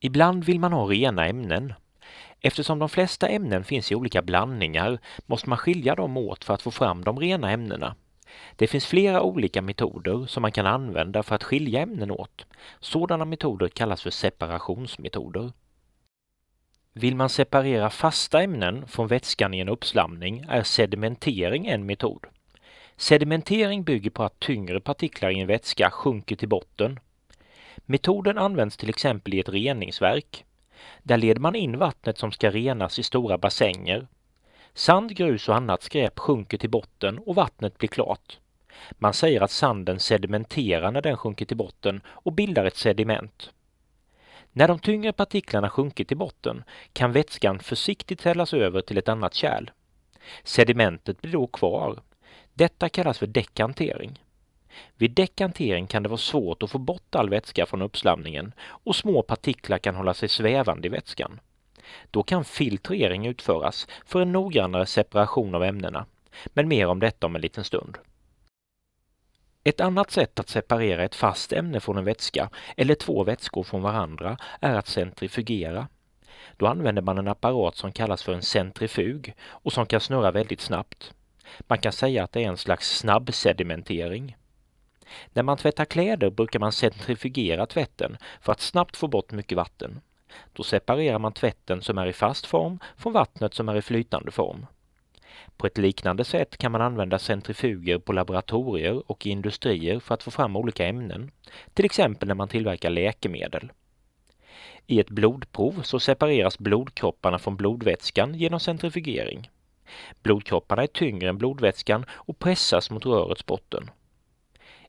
Ibland vill man ha rena ämnen. Eftersom de flesta ämnen finns i olika blandningar måste man skilja dem åt för att få fram de rena ämnena. Det finns flera olika metoder som man kan använda för att skilja ämnen åt. Sådana metoder kallas för separationsmetoder. Vill man separera fasta ämnen från vätskan i en uppslamning är sedimentering en metod. Sedimentering bygger på att tyngre partiklar i en vätska sjunker till botten Metoden används till exempel i ett reningsverk. Där leder man in vattnet som ska renas i stora bassänger. Sand, grus och annat skräp sjunker till botten och vattnet blir klart. Man säger att sanden sedimenterar när den sjunker till botten och bildar ett sediment. När de tyngre partiklarna sjunker till botten kan vätskan försiktigt hällas över till ett annat kärl. Sedimentet blir då kvar. Detta kallas för dekantering. Vid dekantering kan det vara svårt att få bort all vätska från uppslamningen och små partiklar kan hålla sig svävande i vätskan. Då kan filtrering utföras för en noggrannare separation av ämnena. Men mer om detta om en liten stund. Ett annat sätt att separera ett fast ämne från en vätska eller två vätskor från varandra är att centrifugera. Då använder man en apparat som kallas för en centrifug och som kan snurra väldigt snabbt. Man kan säga att det är en slags snabb sedimentering. När man tvättar kläder brukar man centrifugera tvätten för att snabbt få bort mycket vatten. Då separerar man tvätten som är i fast form från vattnet som är i flytande form. På ett liknande sätt kan man använda centrifuger på laboratorier och i industrier för att få fram olika ämnen, till exempel när man tillverkar läkemedel. I ett blodprov så separeras blodkropparna från blodvätskan genom centrifugering. Blodkropparna är tyngre än blodvätskan och pressas mot rörets botten.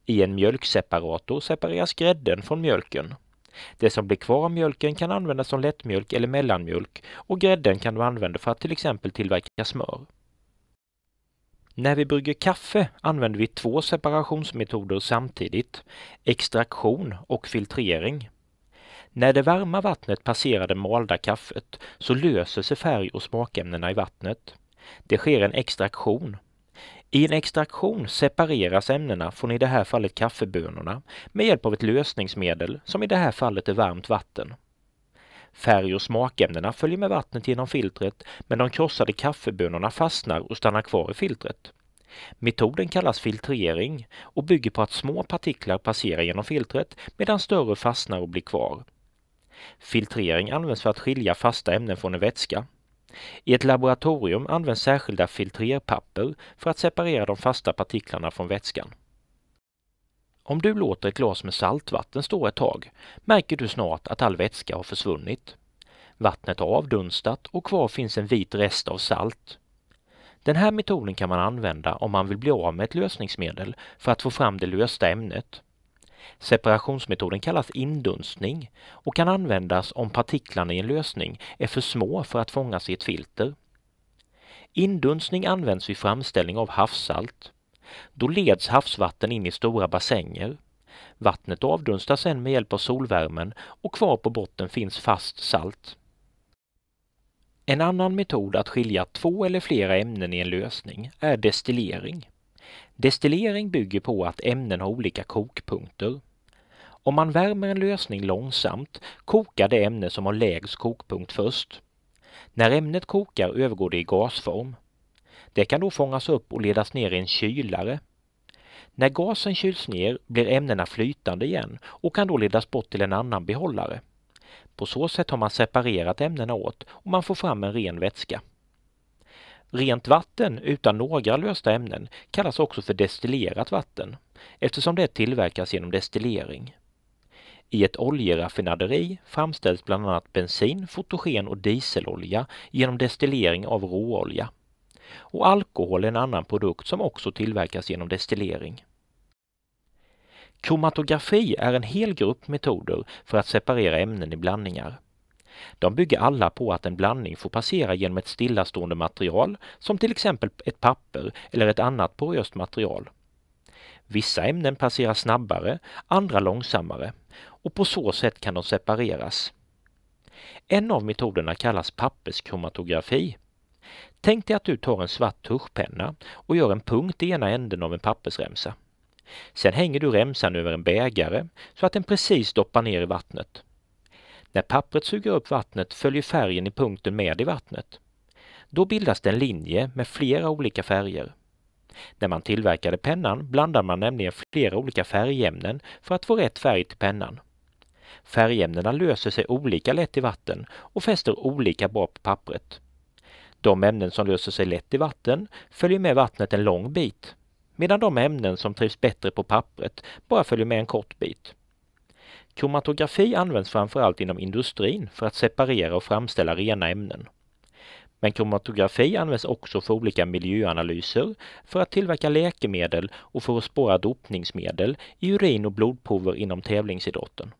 I en mjölkseparator separeras grädden från mjölken. Det som blir kvar av mjölken kan användas som lättmjölk eller mellanmjölk och grädden kan du använda för att till exempel tillverka smör. När vi brygger kaffe använder vi två separationsmetoder samtidigt, extraktion och filtrering. När det varma vattnet passerar det malda kaffet så löser sig färg och smakämnena i vattnet. Det sker en extraktion i en extraktion separeras ämnena från i det här fallet kaffebönorna med hjälp av ett lösningsmedel som i det här fallet är varmt vatten. Färg och smakämnena följer med vattnet genom filtret men de krossade kaffebönorna fastnar och stannar kvar i filtret. Metoden kallas filtrering och bygger på att små partiklar passerar genom filtret medan större fastnar och blir kvar. Filtrering används för att skilja fasta ämnen från en vätska. I ett laboratorium används särskilda filtrerpapper för att separera de fasta partiklarna från vätskan. Om du låter ett glas med saltvatten stå ett tag märker du snart att all vätska har försvunnit. Vattnet har avdunstat och kvar finns en vit rest av salt. Den här metoden kan man använda om man vill bli av med ett lösningsmedel för att få fram det lösta ämnet. Separationsmetoden kallas indunstning och kan användas om partiklarna i en lösning är för små för att fångas i ett filter. Indunstning används vid framställning av havssalt. Då leds havsvatten in i stora bassänger. Vattnet avdunstas sedan med hjälp av solvärmen och kvar på botten finns fast salt. En annan metod att skilja två eller flera ämnen i en lösning är destillering. Destillering bygger på att ämnen har olika kokpunkter. Om man värmer en lösning långsamt kokar det ämne som har lägst kokpunkt först. När ämnet kokar övergår det i gasform. Det kan då fångas upp och ledas ner i en kylare. När gasen kyls ner blir ämnena flytande igen och kan då ledas bort till en annan behållare. På så sätt har man separerat ämnena åt och man får fram en ren vätska. Rent vatten utan några lösta ämnen kallas också för destillerat vatten eftersom det tillverkas genom destillering. I ett oljeraffinaderi framställs bland annat bensin, fotogen och dieselolja genom destillering av råolja. Och alkohol är en annan produkt som också tillverkas genom destillering. Kromatografi är en hel grupp metoder för att separera ämnen i blandningar. De bygger alla på att en blandning får passera genom ett stillastående material som till exempel ett papper eller ett annat poröst material. Vissa ämnen passerar snabbare, andra långsammare och på så sätt kan de separeras. En av metoderna kallas papperskromatografi. Tänk dig att du tar en svart tuschpenna och gör en punkt i ena änden av en pappersremsa. Sen hänger du remsan över en bägare så att den precis doppar ner i vattnet. När pappret suger upp vattnet följer färgen i punkten med i vattnet. Då bildas det en linje med flera olika färger. När man tillverkade pennan blandade man nämligen flera olika färgämnen för att få rätt färg till pennan. Färgämnena löser sig olika lätt i vatten och fäster olika bra på pappret. De ämnen som löser sig lätt i vatten följer med vattnet en lång bit, medan de ämnen som trivs bättre på pappret bara följer med en kort bit. Kromatografi används framförallt inom industrin för att separera och framställa rena ämnen. Men kromatografi används också för olika miljöanalyser, för att tillverka läkemedel och för att spåra dopningsmedel i urin och blodprover inom tävlingsidrotten.